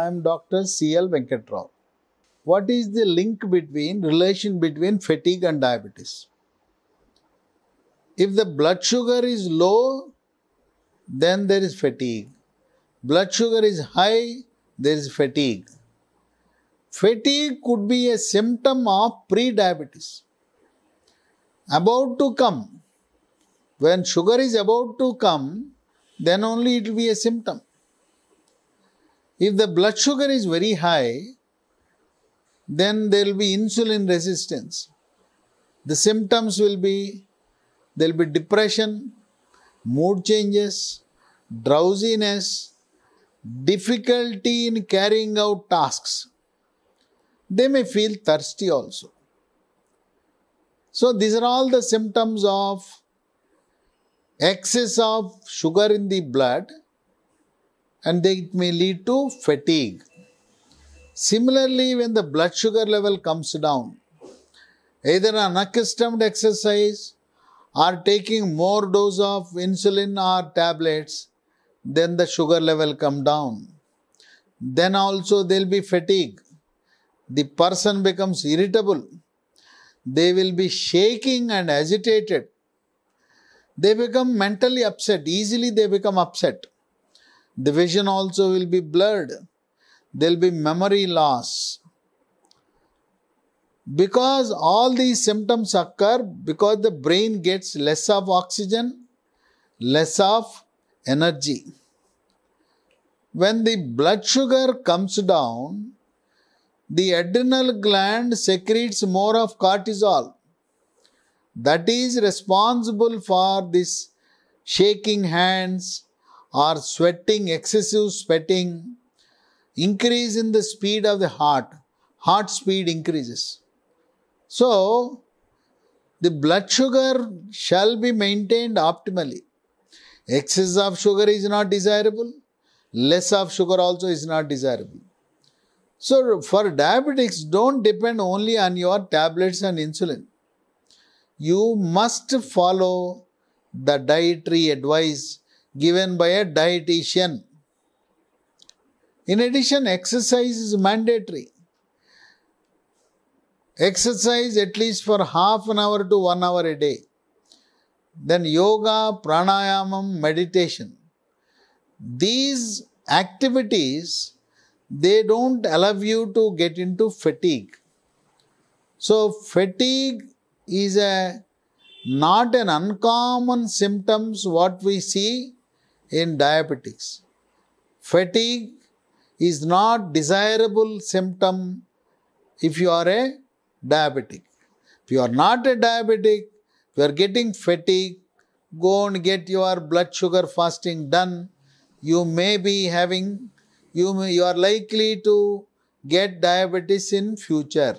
I am Dr. C.L. Venkatrao. What is the link between, relation between fatigue and diabetes? If the blood sugar is low, then there is fatigue. Blood sugar is high, there is fatigue. Fatigue could be a symptom of pre-diabetes. About to come. When sugar is about to come, then only it will be a symptom. If the blood sugar is very high, then there will be insulin resistance. The symptoms will be there will be depression, mood changes, drowsiness, difficulty in carrying out tasks. They may feel thirsty also. So, these are all the symptoms of excess of sugar in the blood and they may lead to fatigue. Similarly, when the blood sugar level comes down, either an accustomed exercise or taking more dose of insulin or tablets, then the sugar level come down. Then also there will be fatigue. The person becomes irritable. They will be shaking and agitated. They become mentally upset. Easily they become upset. The vision also will be blurred. There will be memory loss. Because all these symptoms occur because the brain gets less of oxygen, less of energy. When the blood sugar comes down, the adrenal gland secretes more of cortisol. That is responsible for this shaking hands, or sweating, excessive sweating, increase in the speed of the heart, heart speed increases. So, the blood sugar shall be maintained optimally. Excess of sugar is not desirable, less of sugar also is not desirable. So, for diabetics, don't depend only on your tablets and insulin. You must follow the dietary advice given by a dietitian. In addition, exercise is mandatory. Exercise at least for half an hour to one hour a day. Then yoga, pranayama, meditation. These activities, they don't allow you to get into fatigue. So fatigue is a not an uncommon symptoms what we see in diabetics. Fatigue is not desirable symptom if you are a diabetic. If you are not a diabetic, you are getting fatigue, go and get your blood sugar fasting done. You may be having, you, may, you are likely to get diabetes in future.